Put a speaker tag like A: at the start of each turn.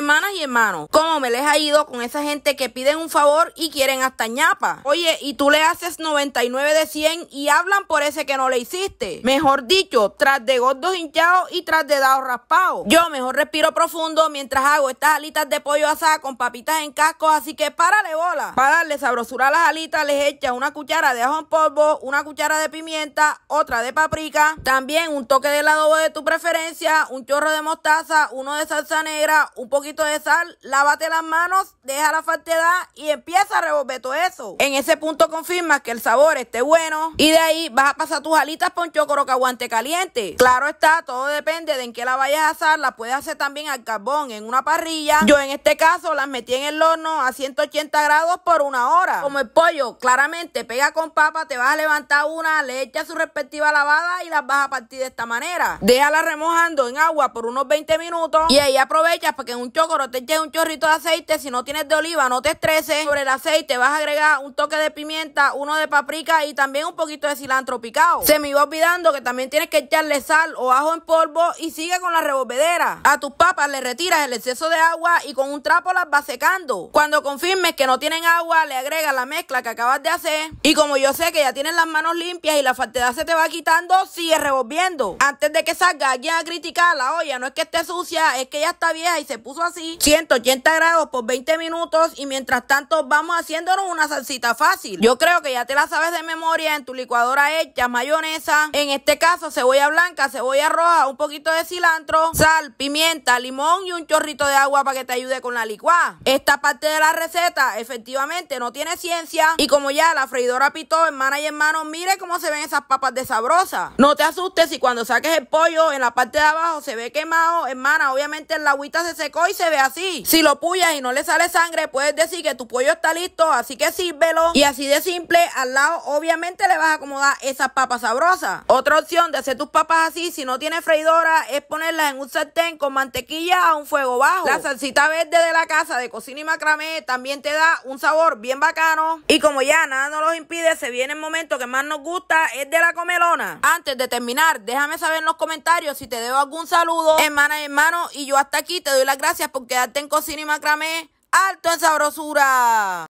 A: hermanas y hermanos, cómo me les ha ido con esa gente que piden un favor y quieren hasta ñapa. Oye, y tú le haces 99 de 100 y hablan por ese que no le hiciste. Mejor dicho, tras de gordos hinchados y tras de dados raspados. Yo mejor respiro profundo mientras hago estas alitas de pollo asada con papitas en casco, así que párale bola. Para darle sabrosura a las alitas les echas una cuchara de ajo en polvo, una cuchara de pimienta, otra de paprika, también un toque de adobo de tu preferencia, un chorro de mostaza, uno de salsa negra, un poquito de sal, lávate las manos, deja la falsedad y empieza a revolver todo eso. En ese punto confirmas que el sabor esté bueno y de ahí vas a pasar tus alitas por un chocoro que aguante caliente. Claro está, todo depende de en qué la vayas a asar, la puedes hacer también al carbón, en una parrilla. Yo en este caso las metí en el horno a 180 grados por una hora. Como el pollo, claramente pega con papa, te vas a levantar una, le echas su respectiva lavada y las vas a partir de esta manera. Déjala remojando en agua por unos 20 minutos y ahí aprovechas para que en un chocoro chocoro te eches un chorrito de aceite. Si no tienes de oliva, no te estreses. Sobre el aceite vas a agregar un toque de pimienta, uno de paprika y también un poquito de cilantro picado. Se me iba olvidando que también tienes que echarle sal o ajo en polvo y sigue con la revolvedera. A tus papas le retiras el exceso de agua y con un trapo las vas secando. Cuando confirmes que no tienen agua, le agregas la mezcla que acabas de hacer. Y como yo sé que ya tienen las manos limpias y la faltedad se te va quitando, sigue revolviendo. Antes de que salga alguien a criticar la olla, no es que esté sucia, es que ya está vieja y se puso así, 180 grados por 20 minutos y mientras tanto vamos haciéndonos una salsita fácil. Yo creo que ya te la sabes de memoria en tu licuadora hecha, mayonesa, en este caso cebolla blanca, cebolla roja, un poquito de cilantro, sal, pimienta, limón y un chorrito de agua para que te ayude con la licuada. Esta parte de la receta efectivamente no tiene ciencia y como ya la freidora pitó, hermana y hermano, mire cómo se ven esas papas de sabrosa. No te asustes si cuando saques el pollo en la parte de abajo se ve quemado, hermana, obviamente el agüita se secó se ve así. Si lo puyas y no le sale sangre, puedes decir que tu pollo está listo, así que sírvelo. Y así de simple, al lado obviamente le vas a acomodar esas papas sabrosas. Otra opción de hacer tus papas así, si no tienes freidora, es ponerlas en un sartén con mantequilla a un fuego bajo. La salsita verde de la casa de cocina y macramé también te da un sabor bien bacano. Y como ya nada nos los impide, se viene el momento que más nos gusta, es de la comelona. Antes de terminar, déjame saber en los comentarios si te debo algún saludo. Hermana y hermano, y yo hasta aquí te doy las gracias porque por quedarte en Cocina y Macramé. ¡Alto en sabrosura!